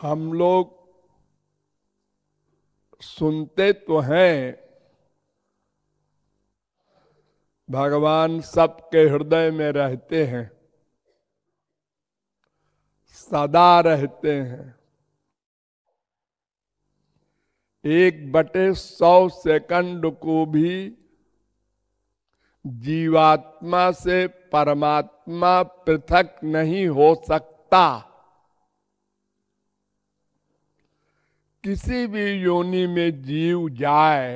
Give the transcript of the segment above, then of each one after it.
हम लोग सुनते तो हैं भगवान सबके हृदय में रहते हैं सदा रहते हैं एक बटे सौ सेकंड को भी जीवात्मा से परमात्मा पृथक नहीं हो सकता किसी भी योनि में जीव जाए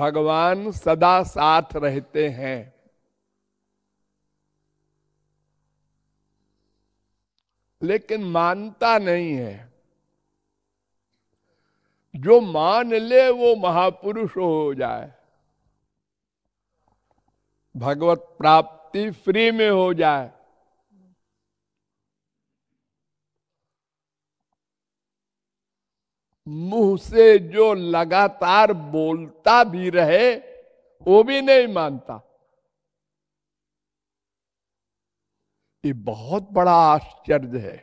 भगवान सदा साथ रहते हैं लेकिन मानता नहीं है जो मान ले वो महापुरुष हो जाए भगवत प्राप्ति फ्री में हो जाए मुंह से जो लगातार बोलता भी रहे वो भी नहीं मानता ये बहुत बड़ा आश्चर्य है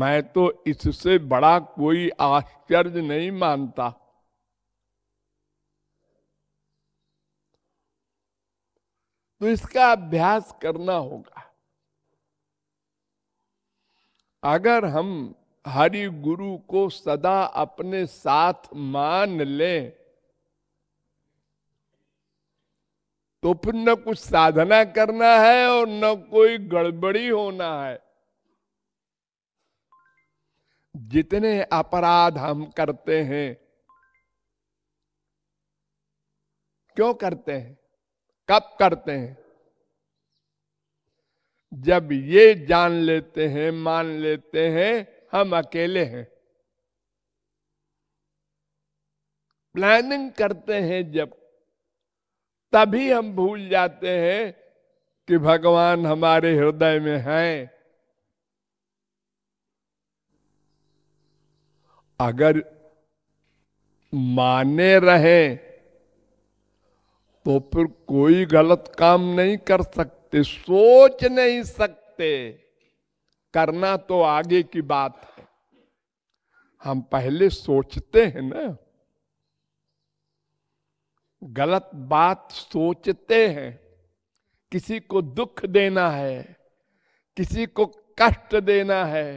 मैं तो इससे बड़ा कोई आश्चर्य नहीं मानता तो इसका अभ्यास करना होगा अगर हम हरि गुरु को सदा अपने साथ मान ले तो फिर न कुछ साधना करना है और न कोई गड़बड़ी होना है जितने अपराध हम करते हैं क्यों करते हैं कब करते हैं जब ये जान लेते हैं मान लेते हैं हम अकेले हैं प्लानिंग करते हैं जब तभी हम भूल जाते हैं कि भगवान हमारे हृदय में है अगर माने रहे तो फिर कोई गलत काम नहीं कर सकते सोच नहीं सकते करना तो आगे की बात है हम पहले सोचते हैं ना गलत बात सोचते हैं किसी को दुख देना है किसी को कष्ट देना है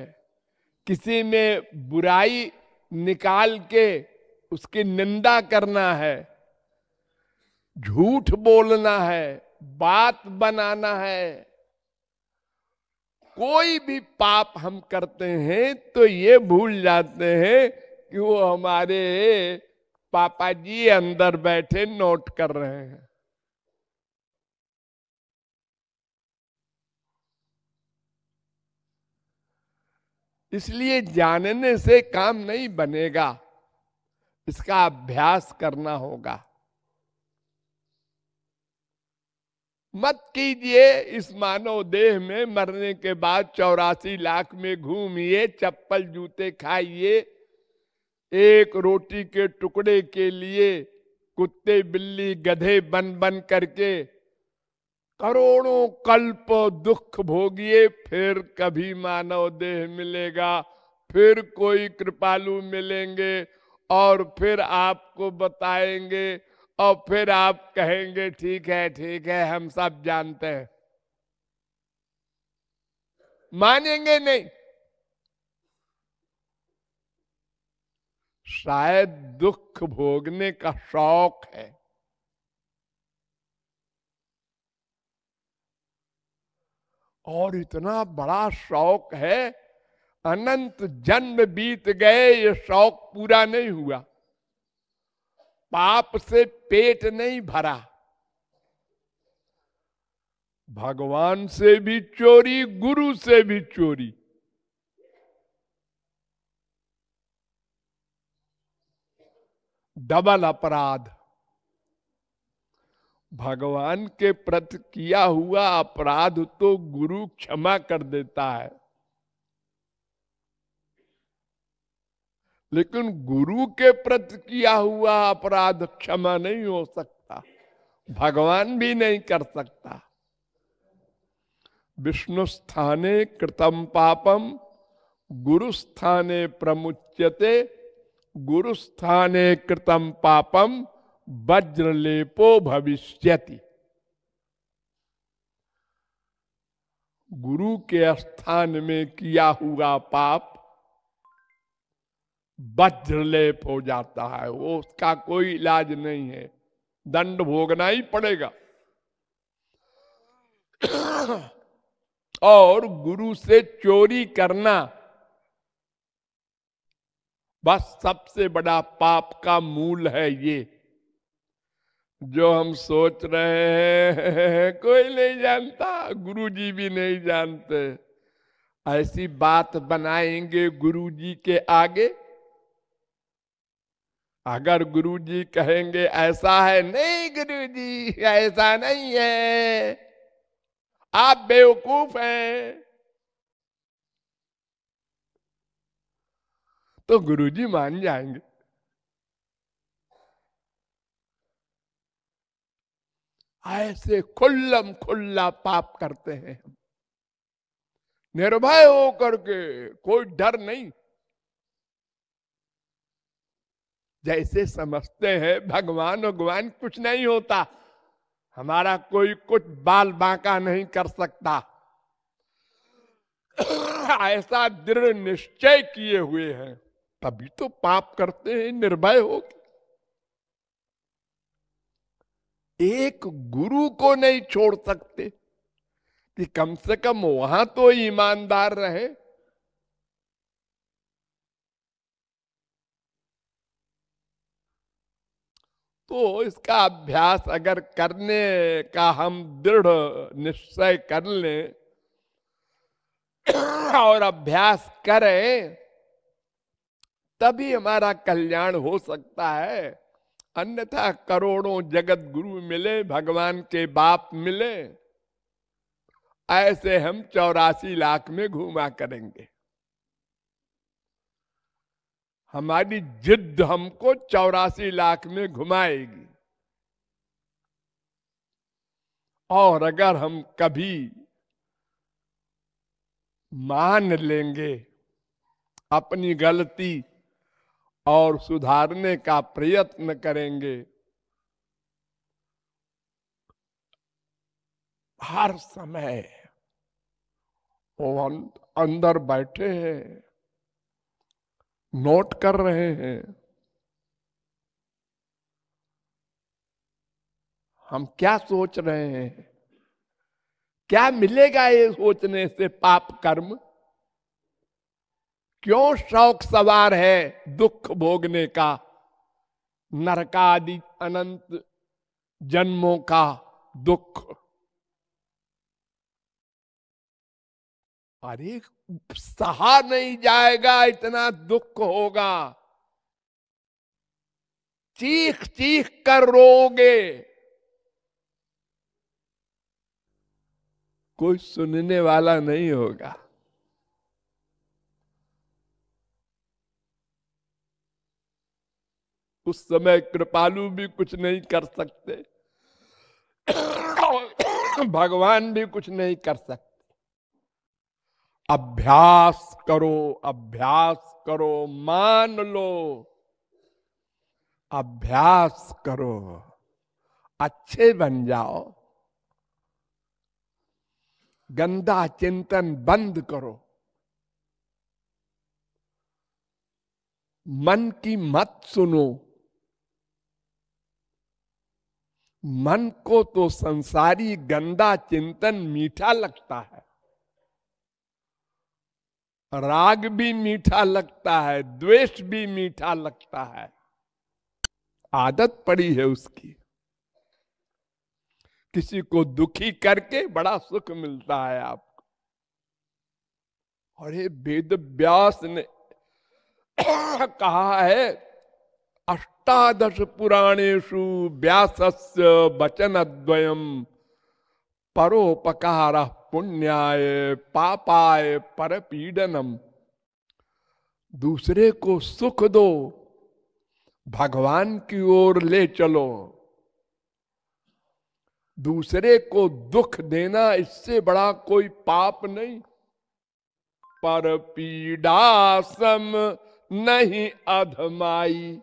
किसी में बुराई निकाल के उसकी निंदा करना है झूठ बोलना है बात बनाना है कोई भी पाप हम करते हैं तो ये भूल जाते हैं कि वो हमारे पापा जी अंदर बैठे नोट कर रहे हैं इसलिए जानने से काम नहीं बनेगा इसका अभ्यास करना होगा मत कीजिए इस मानव देह में मरने के बाद चौरासी लाख में घूमिए चप्पल जूते खाइए एक रोटी के टुकड़े के लिए कुत्ते बिल्ली गधे बन बन करके करोड़ों कल्प दुख भोगिए फिर कभी मानव देह मिलेगा फिर कोई कृपालु मिलेंगे और फिर आपको बताएंगे और फिर आप कहेंगे ठीक है ठीक है हम सब जानते हैं मानेंगे नहीं शायद दुख भोगने का शौक है और इतना बड़ा शौक है अनंत जन्म बीत गए ये शौक पूरा नहीं हुआ पाप से पेट नहीं भरा भगवान से भी चोरी गुरु से भी चोरी डबल अपराध भगवान के प्रति किया हुआ अपराध तो गुरु क्षमा कर देता है लेकिन गुरु के प्रति किया हुआ अपराध क्षमा नहीं हो सकता भगवान भी नहीं कर सकता विष्णु स्थाने कृतम पापम गुरु स्थाने प्रमुच्यते गुरु स्थाने कृतम पापम वज्रलेपो भविष्यति गुरु के स्थान में किया हुआ पाप वज्रलेप हो जाता है वो उसका कोई इलाज नहीं है दंड भोगना ही पड़ेगा और गुरु से चोरी करना बस सबसे बड़ा पाप का मूल है ये जो हम सोच रहे हैं कोई नहीं जानता गुरु जी भी नहीं जानते ऐसी बात बनाएंगे गुरु जी के आगे अगर गुरु जी कहेंगे ऐसा है नहीं गुरु जी ऐसा नहीं है आप बेवकूफ हैं तो गुरु जी मान जाएंगे ऐसे खुल्लम खुल्ला पाप करते हैं हम निर्भय होकर के कोई डर नहीं जैसे समझते हैं भगवान भगवान कुछ नहीं होता हमारा कोई कुछ बाल बांका नहीं कर सकता ऐसा दृढ़ निश्चय किए हुए हैं तभी तो पाप करते हैं निर्भय हो एक गुरु को नहीं छोड़ सकते कि कम से कम वहां तो ईमानदार रहे तो इसका अभ्यास अगर करने का हम दृढ़ निश्चय कर लें और अभ्यास करें तभी हमारा कल्याण हो सकता है अन्यथा करोड़ों जगत गुरु मिले भगवान के बाप मिले ऐसे हम चौरासी लाख में घूमा करेंगे हमारी जिद हमको चौरासी लाख में घुमाएगी और अगर हम कभी मान लेंगे अपनी गलती और सुधारने का प्रयत्न करेंगे हर समय वो अं-, अंदर बैठे हैं नोट कर रहे हैं हम क्या सोच रहे हैं क्या मिलेगा ये सोचने से पाप कर्म क्यों शौक सवार है दुख भोगने का नरकादि अनंत जन्मों का दुख अरे सहा नहीं जाएगा इतना दुख होगा चीख चीख कर रोगे कोई सुनने वाला नहीं होगा उस समय कृपालु भी कुछ नहीं कर सकते भगवान भी कुछ नहीं कर सकते अभ्यास करो अभ्यास करो मान लो अभ्यास करो अच्छे बन जाओ गंदा चिंतन बंद करो मन की मत सुनो मन को तो संसारी गंदा चिंतन मीठा लगता है राग भी मीठा लगता है द्वेष भी मीठा लगता है आदत पड़ी है उसकी किसी को दुखी करके बड़ा सुख मिलता है आपको और ये वेद व्यास ने कहा है अष्टादश पुराणेशु व्यास वचन द्वयम परोपकार पुण्याय पापाय पीड़नम दूसरे को सुख दो भगवान की ओर ले चलो दूसरे को दुख देना इससे बड़ा कोई पाप नहीं पर पीड़ासम नहीं अधमाई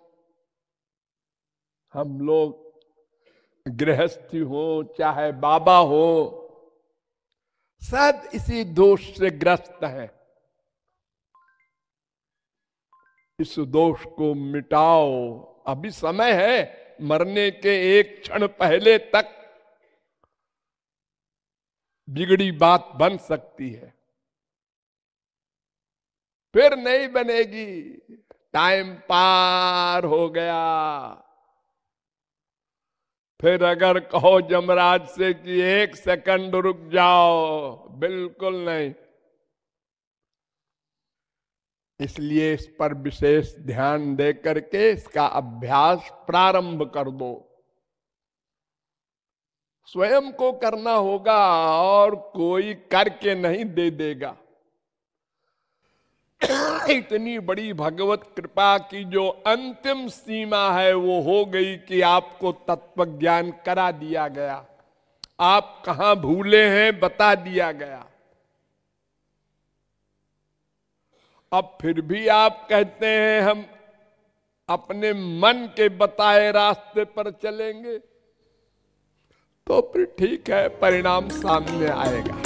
हम लोग गृहस्थी हो चाहे बाबा हो सब इसी दोष से ग्रस्त है इस दोष को मिटाओ अभी समय है मरने के एक क्षण पहले तक बिगड़ी बात बन सकती है फिर नहीं बनेगी टाइम पार हो गया फिर अगर कहो जमराज से कि एक सेकंड रुक जाओ बिल्कुल नहीं इसलिए इस पर विशेष ध्यान दे करके इसका अभ्यास प्रारंभ कर दो स्वयं को करना होगा और कोई करके नहीं दे देगा इतनी बड़ी भगवत कृपा की जो अंतिम सीमा है वो हो गई कि आपको तत्व ज्ञान करा दिया गया आप कहा भूले हैं बता दिया गया अब फिर भी आप कहते हैं हम अपने मन के बताए रास्ते पर चलेंगे तो फिर ठीक है परिणाम सामने आएगा